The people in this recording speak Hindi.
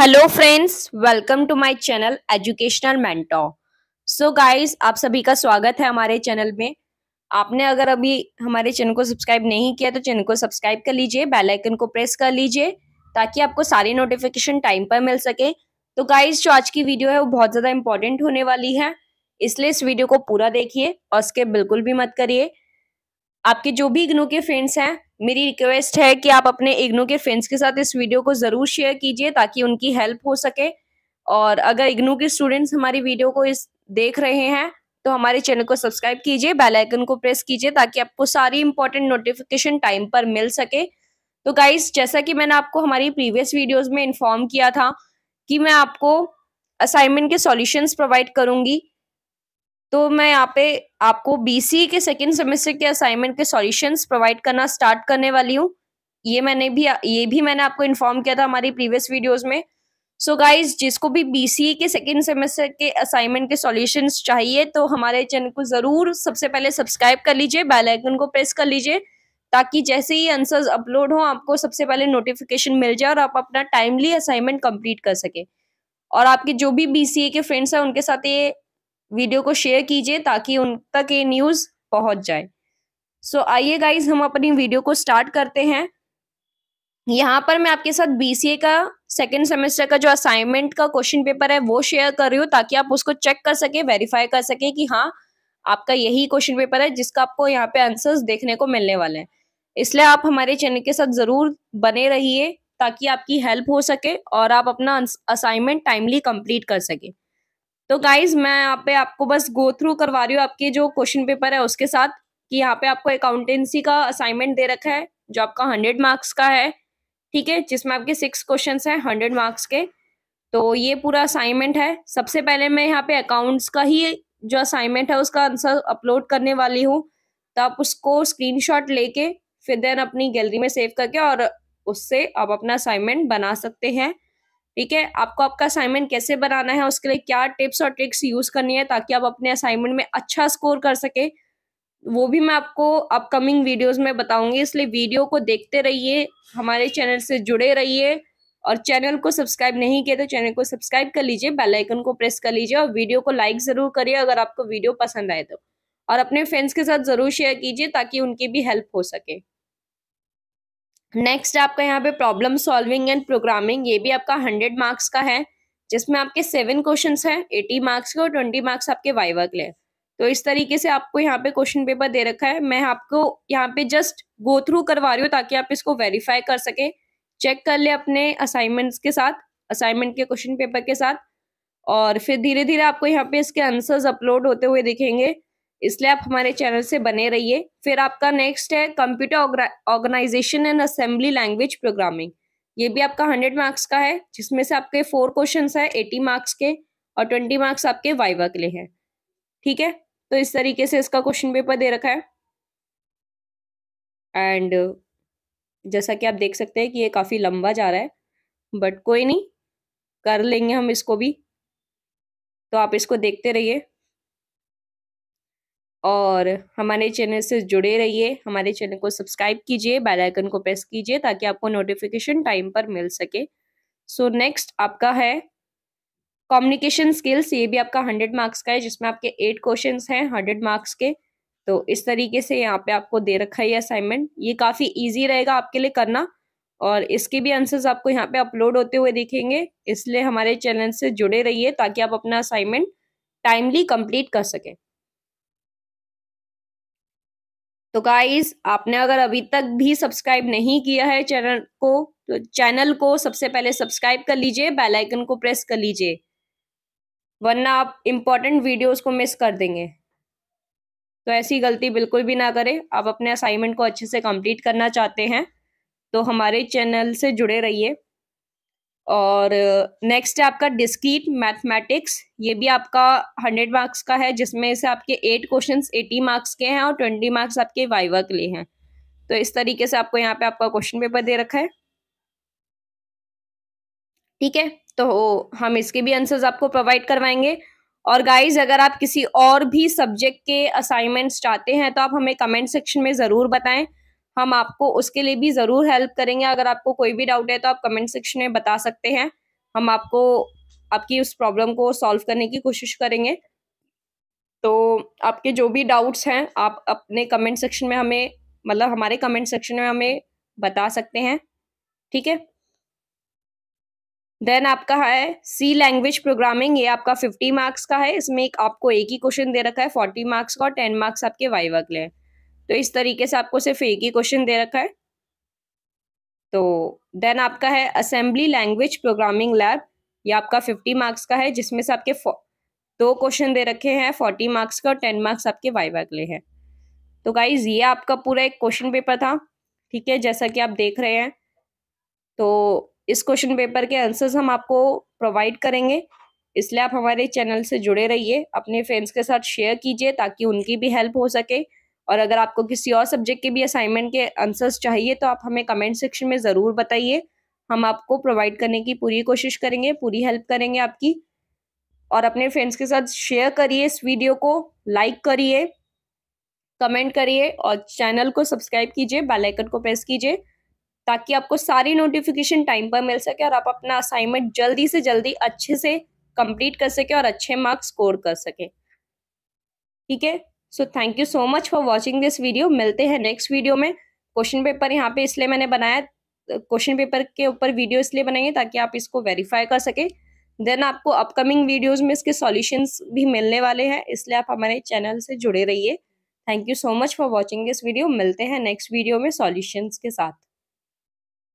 hello friends welcome to my channel educational mentor so guys आप सभी का स्वागत है हमारे चैनल में आपने अगर अभी हमारे चैनल को सब्सक्राइब नहीं किया तो चैनल को सब्सक्राइब कर लीजिए बेल आइकन को प्रेस कर लीजिए ताकि आपको सारी नोटिफिकेशन टाइम पर मिल सके तो गाइस जो आज की वीडियो है वो बहुत ज़्यादा इंपॉर्टेंट होने वाली है इसलिए इस वीडियो को पूरा देखिए और उसके बिल्कुल भी मत करिए आपके जो भी इग्नू के फ्रेंड्स हैं मेरी रिक्वेस्ट है कि आप अपने इग्नू के फ्रेंड्स के साथ इस वीडियो को ज़रूर शेयर कीजिए ताकि उनकी हेल्प हो सके और अगर इग्नू के स्टूडेंट्स हमारी वीडियो को इस देख रहे हैं तो हमारे चैनल को सब्सक्राइब कीजिए बेल आइकन को प्रेस कीजिए ताकि आपको सारी इंपॉर्टेंट नोटिफिकेशन टाइम पर मिल सके तो गाइज़ जैसा कि मैंने आपको हमारी प्रीवियस वीडियोज़ में इन्फॉर्म किया था कि मैं आपको असाइनमेंट के सॉल्यूशंस प्रोवाइड करूंगी तो मैं यहाँ पे आपको बीसी के सेकेंड सेमेस्टर के असाइनमेंट के सॉल्यूशंस प्रोवाइड करना स्टार्ट करने वाली हूँ ये मैंने भी ये भी मैंने आपको इन्फॉर्म किया था हमारी प्रीवियस वीडियोज में सो so गाइज जिसको भी ए के सेकेंड सेमेस्टर के असाइनमेंट के सॉल्यूशंस चाहिए तो हमारे चैनल को ज़रूर सबसे पहले सब्सक्राइब कर लीजिए बेल आइकन को प्रेस कर लीजिए ताकि जैसे ही आंसर्स अपलोड हो आपको सबसे पहले नोटिफिकेशन मिल जाए और आप अपना टाइमली असाइनमेंट कंप्लीट कर सके और आपके जो भी ए के फ्रेंड्स हैं उनके साथ ये वीडियो को शेयर कीजिए ताकि उन तक ये न्यूज़ पहुंच जाए सो so, आइए गाइज हम अपनी वीडियो को स्टार्ट करते हैं यहाँ पर मैं आपके साथ बी का सेकेंड सेमेस्टर का जो असाइनमेंट का क्वेश्चन पेपर है वो शेयर कर रही हूँ ताकि आप उसको चेक कर सके वेरीफाई कर सके कि हाँ आपका यही क्वेश्चन पेपर है जिसका आपको यहाँ पे आंसर्स देखने को मिलने वाले हैं इसलिए आप हमारे चैनल के साथ जरूर बने रहिए ताकि आपकी हेल्प हो सके और आप अपना असाइनमेंट टाइमली कंप्लीट कर सके तो गाइज मैं यहाँ पे आपको बस गो थ्रू करवा रही हूँ आपके जो क्वेश्चन पेपर है उसके साथ कि यहाँ पे आपको अकाउंटेंसी का असाइनमेंट दे रखा है जो आपका हंड्रेड मार्क्स का है ठीक है जिसमें आपके सिक्स क्वेश्चन हैं हंड्रेड मार्क्स के तो ये पूरा असाइनमेंट है सबसे पहले मैं यहाँ पे अकाउंट्स का ही जो असाइनमेंट है उसका आंसर अपलोड करने वाली हूँ तो आप उसको शॉट लेके फिर देन अपनी गैलरी में सेव करके और उससे आप अपना असाइनमेंट बना सकते हैं ठीक है आपको आपका असाइनमेंट कैसे बनाना है उसके लिए क्या टिप्स और ट्रिक्स यूज करनी है ताकि आप अपने असाइनमेंट में अच्छा स्कोर कर सके वो भी मैं आपको अपकमिंग वीडियोस में बताऊंगी इसलिए वीडियो को देखते रहिए हमारे चैनल से जुड़े रहिए और चैनल को सब्सक्राइब नहीं किया तो चैनल को सब्सक्राइब कर लीजिए बेल आइकन को प्रेस कर लीजिए और वीडियो को लाइक ज़रूर करिए अगर आपको वीडियो पसंद आए तो और अपने फ्रेंड्स के साथ ज़रूर शेयर कीजिए ताकि उनकी भी हेल्प हो सके नेक्स्ट आपका यहाँ पे प्रॉब्लम सॉल्विंग एंड प्रोग्रामिंग ये भी आपका हंड्रेड मार्क्स का है जिसमें आपके सेवन क्वेश्चन है एटी मार्क्स के और ट्वेंटी मार्क्स आपके वाइवा के लिए तो इस तरीके से आपको यहाँ पे क्वेश्चन पेपर दे रखा है मैं आपको यहाँ पे जस्ट गो थ्रू करवा रही हूँ ताकि आप इसको वेरीफाई कर सके चेक कर ले अपने असाइनमेंट्स के साथ असाइनमेंट के क्वेश्चन पेपर के साथ और फिर धीरे धीरे आपको यहाँ पे इसके आंसर्स अपलोड होते हुए दिखेंगे इसलिए आप हमारे चैनल से बने रहिए फिर आपका नेक्स्ट है computer organisation and assembly language programming ये भी आपका हंड्रेड मार्क्स का है जिसमें से आपके फोर क्वेश्चन है एटी मार्क्स के और ट्वेंटी मार्क्स आपके वाइवा के लिए है ठीक है तो इस तरीके से इसका क्वेश्चन पेपर दे रखा है एंड जैसा कि आप देख सकते हैं कि ये काफ़ी लंबा जा रहा है बट कोई नहीं कर लेंगे हम इसको भी तो आप इसको देखते रहिए और हमारे चैनल से जुड़े रहिए हमारे चैनल को सब्सक्राइब कीजिए बेल आइकन को प्रेस कीजिए ताकि आपको नोटिफिकेशन टाइम पर मिल सके सो so, नेक्स्ट आपका है कम्युनिकेशन स्किल्स ये भी आपका हंड्रेड मार्क्स का है जिसमें आपके एट क्वेश्चन हैं हंड्रेड मार्क्स के तो इस तरीके से यहाँ पे आपको दे रखा है ये असाइनमेंट ये काफ़ी ईजी रहेगा आपके लिए करना और इसके भी आंसर्स आपको यहाँ पे अपलोड होते हुए देखेंगे इसलिए हमारे चैनल से जुड़े रहिए ताकि आप अपना असाइनमेंट टाइमली कंप्लीट कर सकें तो गाइस आपने अगर अभी तक भी सब्सक्राइब नहीं किया है चैनल को तो चैनल को सबसे पहले सब्सक्राइब कर लीजिए बेल आइकन को प्रेस कर लीजिए वरना आप इम्पॉर्टेंट वीडियोस को मिस कर देंगे तो ऐसी गलती बिल्कुल भी ना करें आप अपने असाइनमेंट को अच्छे से कंप्लीट करना चाहते हैं तो हमारे चैनल से जुड़े रहिए और नेक्स्ट है आपका डिस्क्रीट मैथमेटिक्स ये भी आपका हंड्रेड मार्क्स का है जिसमें से आपके एट क्वेश्चन एटी मार्क्स के हैं और ट्वेंटी मार्क्स आपके वाइवा के लिए हैं तो इस तरीके से आपको यहाँ पे आपका क्वेश्चन पेपर दे रखा है ठीक है तो हम इसके भी आंसर्स आपको प्रोवाइड करवाएंगे और गाइज अगर आप किसी और भी सब्जेक्ट के असाइनमेंट्स चाहते हैं तो आप हमें कमेंट सेक्शन में ज़रूर बताएं हम आपको उसके लिए भी ज़रूर हेल्प करेंगे अगर आपको कोई भी डाउट है तो आप कमेंट सेक्शन में बता सकते हैं हम आपको आपकी उस प्रॉब्लम को सॉल्व करने की कोशिश करेंगे तो आपके जो भी डाउट्स हैं आप अपने कमेंट सेक्शन में हमें मतलब हमारे कमेंट सेक्शन में हमें बता सकते हैं ठीक है देन आपका है सी लैंग्वेज प्रोग्रामिंग ये आपका फिफ्टी मार्क्स का है इसमें एक आपको एक ही क्वेश्चन दे रखा है फोर्टी मार्क्स का और टेन मार्क्स आपके वाइवा के लिए तो इस तरीके से आपको सिर्फ एक ही क्वेश्चन दे रखा है तो देन आपका है असेंबली लैंग्वेज प्रोग्रामिंग लैब ये आपका फिफ्टी मार्क्स का है जिसमें से आपके दो क्वेश्चन दे रखे हैं फोर्टी मार्क्स का और टेन मार्क्स आपके वाइवा के लिए हैं तो गाइज ये आपका पूरा एक क्वेश्चन पेपर था ठीक है जैसा कि आप देख रहे हैं तो इस क्वेश्चन पेपर के आंसर्स हम आपको प्रोवाइड करेंगे इसलिए आप हमारे चैनल से जुड़े रहिए अपने फ्रेंड्स के साथ शेयर कीजिए ताकि उनकी भी हेल्प हो सके और अगर आपको किसी और सब्जेक्ट के भी असाइनमेंट के आंसर्स चाहिए तो आप हमें कमेंट सेक्शन में ज़रूर बताइए हम आपको प्रोवाइड करने की पूरी कोशिश करेंगे पूरी हेल्प करेंगे आपकी और अपने फ्रेंड्स के साथ शेयर करिए इस वीडियो को लाइक करिए कमेंट करिए और चैनल को सब्सक्राइब कीजिए बेल आइकन को प्रेस कीजिए ताकि आपको सारी नोटिफिकेशन टाइम पर मिल सके और आप अपना असाइनमेंट जल्दी से जल्दी अच्छे से कंप्लीट कर सके और अच्छे मार्क्स स्कोर कर सके ठीक है so thank you so much for watching this video मिलते हैं नेक्स्ट वीडियो में क्वेश्चन पेपर यहाँ पे इसलिए मैंने बनाया क्वेश्चन पेपर के ऊपर वीडियो इसलिए बनाइए ताकि आप इसको वेरीफाई कर सकें देन आपको अपकमिंग वीडियोज़ में इसके सॉल्यूशंस भी मिलने वाले हैं इसलिए आप हमारे चैनल से जुड़े रहिए thank you so much for watching this video मिलते हैं नेक्स्ट वीडियो में सॉल्यूशंस के साथ